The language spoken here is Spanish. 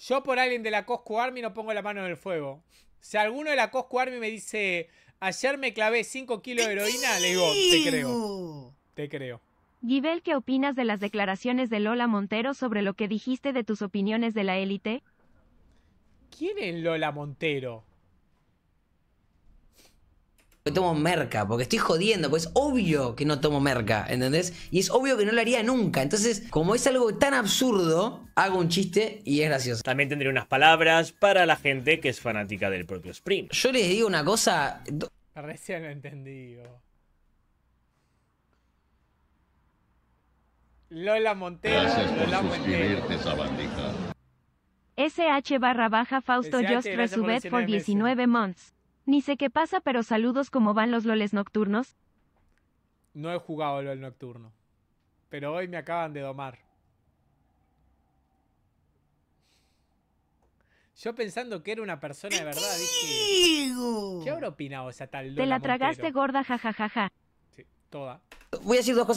Yo por alguien de la Coscu Army no pongo la mano en el fuego. Si alguno de la Coscu Army me dice, ayer me clavé 5 kilos de heroína, le digo, te creo. Te creo. Gibel, ¿qué opinas de las declaraciones de Lola Montero sobre lo que dijiste de tus opiniones de la élite? ¿Quién es Lola Montero? que tomo merca, porque estoy jodiendo, pues es obvio que no tomo merca, ¿entendés? Y es obvio que no lo haría nunca. Entonces, como es algo tan absurdo, hago un chiste y es gracioso. También tendré unas palabras para la gente que es fanática del propio sprint. Yo les digo una cosa. Recién lo entendido. Lola Montero. Lola suscribirte Montero. SH barra baja Fausto SH, su Resubet por 19 months. Ni sé qué pasa, pero saludos cómo van los loles nocturnos. No he jugado LOL nocturno, pero hoy me acaban de domar. Yo pensando que era una persona de verdad, dije. ¿Qué habrá opinado esa tal Lola Te la tragaste gorda, jajajaja. Sí, toda. Voy a decir dos cosas.